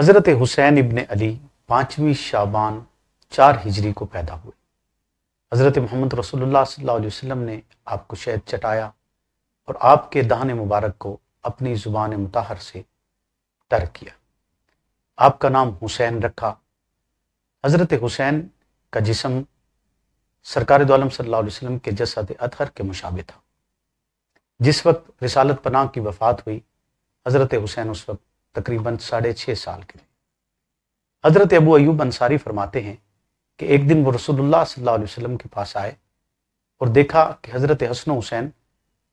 हज़रत हुसैन इबन अली पाँचवीं शाबान चार हिजरी को पैदा हुए हज़रत मोहम्मद रसोल्ला वसम ने आपको शहद चटाया और आपके दाहन मुबारक को अपनी ज़ुबान मतहर से तर किया आपका नाम हुसैन रखा हज़रत हुसैन का जिसम सरकार दोलम सल्लल्लाहु वसलम के जसद अतहर के मुशाबे था जिस वक्त रिसालत पनाह की वफ़ात हुई हज़रत हुसैन उस वक्त तकरीबन साढ़े छः साल के लिए हज़रत अबू अयूब अंसारी फरमाते हैं कि एक दिन वो रसोल्ला वसल्लम के पास आए और देखा कि हज़रत हसन हुसैन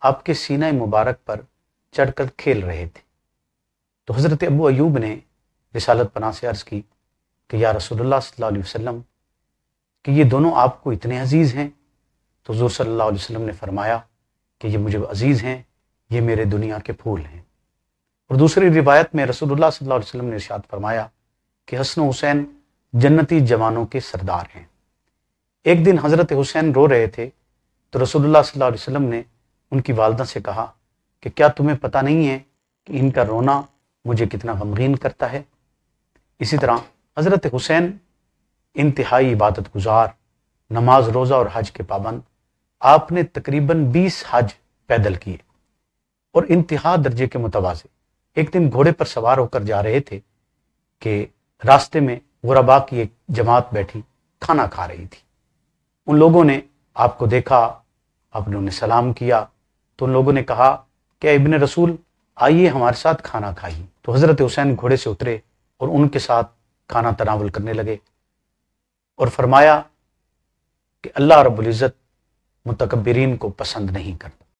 आपके सीना मुबारक पर चढ़कर खेल रहे थे तो हज़रत अबू अयूब ने रिसालत पना से अर्ज़ की कि या रसोल्ला वसल्लम कि ये दोनों आपको इतने अजीज़ हैं तो जो सल्लल्लाहु अलैहि वसल्लम ने फरमाया कि ये मुझे अजीज़ हैं ये मेरे दुनिया के फूल हैं और दूसरी रिवायत में रसूलुल्लाह सल्लल्लाहु अलैहि वसल्लम ने इरशाद फरमाया कि हसन हुसैन जन्नती जवानों के सरदार हैं एक दिन हज़रत हुसैन रो रहे थे तो रसूलुल्लाह सल्लल्लाहु अलैहि वसल्लम ने उनकी वालदा से कहा कि क्या तुम्हें पता नहीं है कि इनका रोना मुझे कितना गमगीन करता है इसी तरह हज़रत हुसैन इंतहाई इबादत गुजार नमाज रोज़ा और हज के पाबंद आपने तकरीबन बीस हज पैदल किए और इंतहा दर्जे के मुतवाज़े एक दिन घोड़े पर सवार होकर जा रहे थे कि रास्ते में गुराबा की एक जमात बैठी खाना खा रही थी उन लोगों ने आपको देखा आपने उन्हें सलाम किया तो उन लोगों ने कहा कि इबन रसूल आइए हमारे साथ खाना खाइए तो हज़रत हुसैन घोड़े से उतरे और उनके साथ खाना तनावल करने लगे और फरमाया कि अल्लाह रबुल्जत मुतकबरीन को पसंद नहीं करता